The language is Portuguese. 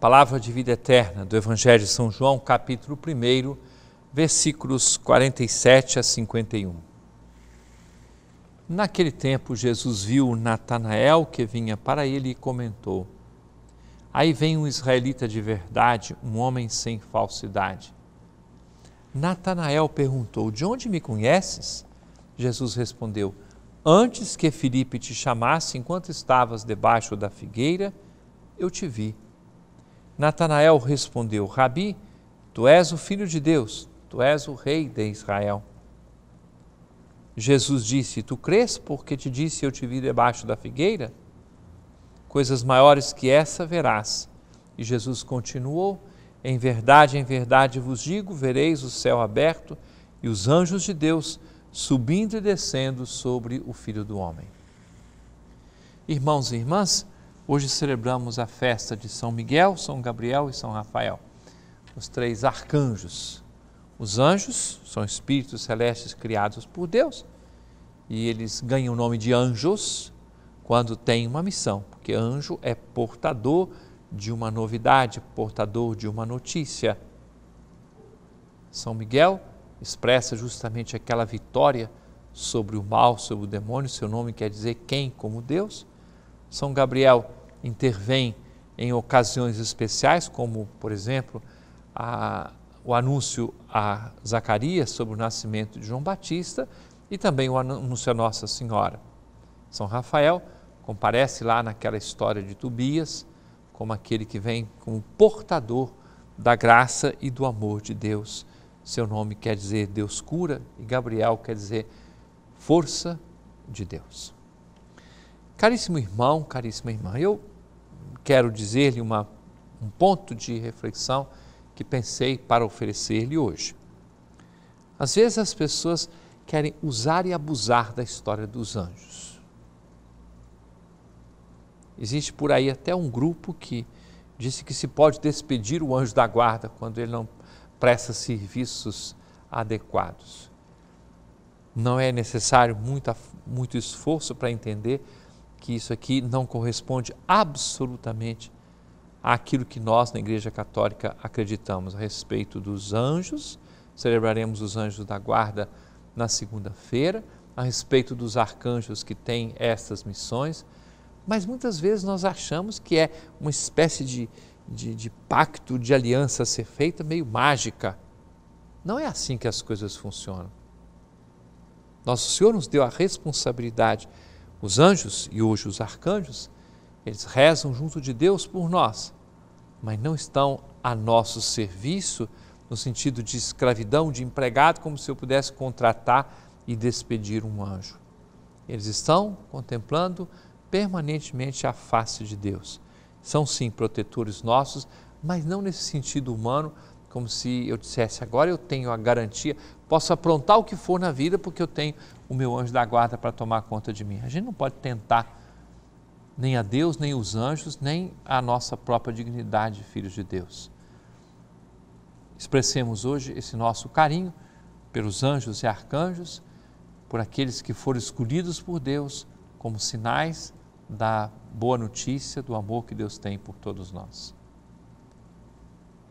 Palavra de vida eterna do Evangelho de São João, capítulo 1, versículos 47 a 51. Naquele tempo, Jesus viu Natanael que vinha para ele e comentou: Aí vem um israelita de verdade, um homem sem falsidade. Natanael perguntou: De onde me conheces? Jesus respondeu: Antes que Filipe te chamasse, enquanto estavas debaixo da figueira, eu te vi Natanael respondeu: Rabi, tu és o filho de Deus, tu és o rei de Israel. Jesus disse: Tu crês porque te disse eu te vi debaixo da figueira? Coisas maiores que essa verás. E Jesus continuou: Em verdade, em verdade vos digo: vereis o céu aberto e os anjos de Deus subindo e descendo sobre o filho do homem. Irmãos e irmãs, Hoje celebramos a festa de São Miguel, São Gabriel e São Rafael, os três arcanjos. Os anjos são espíritos celestes criados por Deus e eles ganham o nome de anjos quando têm uma missão, porque anjo é portador de uma novidade, portador de uma notícia. São Miguel expressa justamente aquela vitória sobre o mal, sobre o demônio, seu nome quer dizer quem como Deus. São Gabriel intervém em ocasiões especiais, como, por exemplo, a, o anúncio a Zacarias sobre o nascimento de João Batista e também o anúncio a Nossa Senhora. São Rafael comparece lá naquela história de Tobias, como aquele que vem como portador da graça e do amor de Deus. Seu nome quer dizer Deus cura e Gabriel quer dizer força de Deus. Caríssimo irmão, caríssima irmã, eu quero dizer-lhe um ponto de reflexão que pensei para oferecer-lhe hoje. Às vezes as pessoas querem usar e abusar da história dos anjos. Existe por aí até um grupo que disse que se pode despedir o anjo da guarda quando ele não presta serviços adequados. Não é necessário muito muito esforço para entender que isso aqui não corresponde absolutamente àquilo que nós na Igreja Católica acreditamos a respeito dos anjos. Celebraremos os anjos da guarda na segunda-feira, a respeito dos arcanjos que têm estas missões, mas muitas vezes nós achamos que é uma espécie de, de, de pacto, de aliança a ser feita, meio mágica. Não é assim que as coisas funcionam. Nosso Senhor nos deu a responsabilidade os anjos e hoje os arcanjos, eles rezam junto de Deus por nós, mas não estão a nosso serviço no sentido de escravidão, de empregado, como se eu pudesse contratar e despedir um anjo. Eles estão contemplando permanentemente a face de Deus. São sim protetores nossos, mas não nesse sentido humano como se eu dissesse: agora eu tenho a garantia, posso aprontar o que for na vida porque eu tenho o meu anjo da guarda para tomar conta de mim. A gente não pode tentar nem a Deus, nem os anjos, nem a nossa própria dignidade, filhos de Deus. Expressemos hoje esse nosso carinho pelos anjos e arcanjos, por aqueles que foram escolhidos por Deus como sinais da boa notícia do amor que Deus tem por todos nós